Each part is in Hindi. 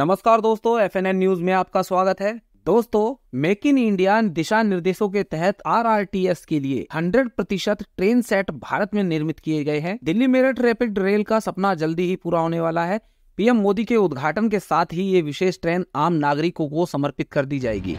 नमस्कार दोस्तों एफ न्यूज में आपका स्वागत है दोस्तों मेक इन इंडिया दिशा निर्देशों के तहत एस के लिए 100 प्रतिशत ट्रेन सेट भारत में निर्मित किए गए हैं दिल्ली मेरठ रैपिड रेल का सपना जल्दी ही पूरा होने वाला है पीएम मोदी के उद्घाटन के साथ ही ये विशेष ट्रेन आम नागरिकों को समर्पित कर दी जाएगी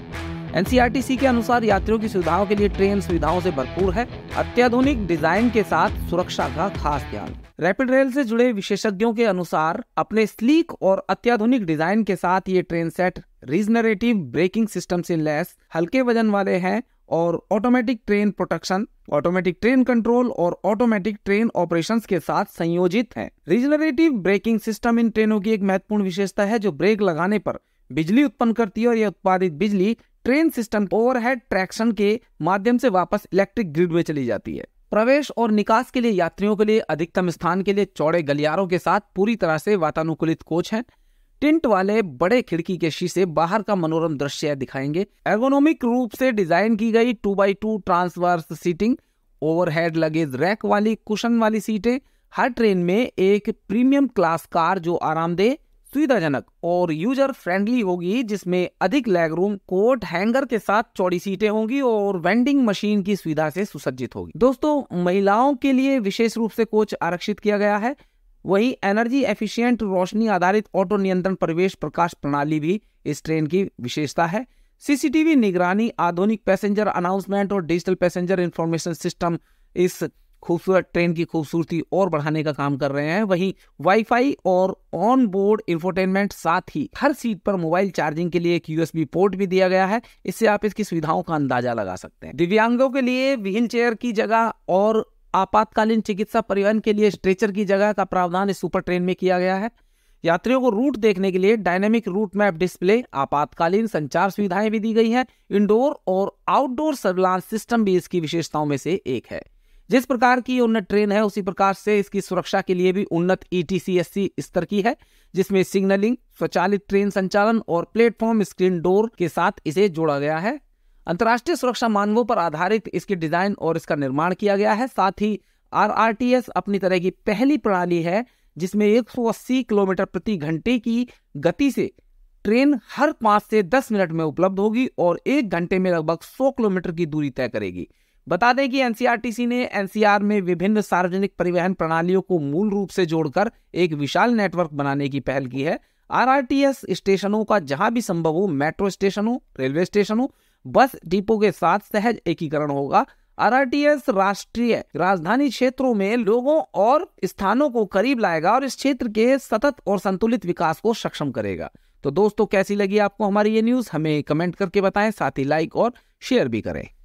एनसीईआरटीसी के अनुसार यात्रियों की सुविधाओं के लिए ट्रेन सुविधाओं से भरपूर है अत्याधुनिक डिजाइन के साथ सुरक्षा का खास ध्यान रैपिड रेल से जुड़े विशेषज्ञों के अनुसार अपने स्लीक और अत्याधुनिक डिजाइन के साथ ये train set regenerative braking system से लैस हल्के वजन वाले हैं और automatic train protection automatic train control और ऑटोमेटिक ट्रेन ऑपरेशंस के साथ संयोजित है रीजनरेटिव ब्रेकिंग सिस्टम इन ट्रेनों की एक महत्वपूर्ण विशेषता है जो ब्रेक लगाने पर बिजली उत्पन्न करती है और यह उत्पादित बिजली ट्रेन सिस्टम ओवरहेड ट्रैक्शन के माध्यम से वापस इलेक्ट्रिक ग्रिड में चली जाती है प्रवेश और निकास के लिए यात्रियों के लिए अधिकतम स्थान के लिए चौड़े गलियारों के साथ पूरी तरह से वातानुकूलित कोच हैं टिंट वाले बड़े खिड़की के शीशे बाहर का मनोरम दृश्य दिखाएंगे एर्गोनोमिक रूप से डिजाइन की गई two by two transverse seating overhead luggage rack वाली कुशन वाली सीटें हर ट्रेन में एक प्रीमियम क्लास कार जो आरामदेह सुविधाजनक और यूजर फ्रेंडली होगी जिसमें अधिक लेग रूम कोट हैंगर के साथ चौड़ी सीटें होंगी और वेंडिंग मशीन की सुविधा से सुसज्जित होगी दोस्तों महिलाओं के लिए विशेष रूप से कोच आरक्षित किया गया है वही एनर्जी एफिशिएंट रोशनी आधारित ऑटो नियंत्रण प्रवेश प्रकाश प्रणाली भी इस ट्रेन की विशेषता है सीसीटीवी निगरानी आधुनिक पैसेंजर अनाउंसमेंट और डिजिटल पैसेंजर इंफॉर्मेशन सिस्टम इस खूबसूरत ट्रेन की खूबसूरती और बढ़ाने का काम कर रहे हैं वहीं वाईफाई और ऑन बोर्ड इंफोटेनमेंट साथ ही हर सीट पर मोबाइल चार्जिंग के लिए एक यूएसबी पोर्ट भी दिया गया है इससे आप इसकी सुविधाओं का अंदाजा लगा सकते हैं दिव्यांगों के लिए व्हील चेयर की जगह और आपातकालीन चिकित्सा परिवहन के लिए स्ट्रेचर की जगह का प्रावधान इस सुपर ट्रेन में किया गया है यात्रियों को रूट देखने के लिए डायनेमिक रूट मैप डिस्प्ले आपातकालीन संचार सुविधाएं भी दी गई हैं इंडोर और आउटडोर सर्विलांस सिस्टम भी इसकी विशेषताओं में से एक है जिस प्रकार की उन्नत ट्रेन है उसी प्रकार से इसकी सुरक्षा के लिए भी उन्नत ईटीसीएससी e स्तर की है जिसमें सिग्नलिंग स्वचालित ट्रेन संचालन और प्लेटफॉर्म स्क्रीन डोर के साथ इसे जोड़ा गया है अंतर्राष्ट्रीय सुरक्षा मानवों पर आधारित इसके डिजाइन और इसका निर्माण किया गया है साथ ही आर अपनी तरह की पहली प्रणाली है जिसमें 180 किलोमीटर प्रति घंटे की गति से ट्रेन हर पांच से दस मिनट में उपलब्ध होगी और एक घंटे में लगभग सौ किलोमीटर की दूरी तय करेगी बता दें कि एनसीआरटीसी ने एनसीआर में विभिन्न सार्वजनिक परिवहन प्रणालियों को मूल रूप से जोड़कर एक विशाल नेटवर्क बनाने की पहल की है आरआरटीएस स्टेशनों का जहां भी संभव हो मेट्रो स्टेशनों रेलवे स्टेशनों बस डिपो के साथ सहज एकीकरण होगा आरआरटीएस राष्ट्रीय राजधानी क्षेत्रों में लोगों और स्थानों को करीब लाएगा और इस क्षेत्र के सतत और संतुलित विकास को सक्षम करेगा तो दोस्तों कैसी लगी आपको हमारी ये न्यूज हमें कमेंट करके बताएं साथ ही लाइक और शेयर भी करें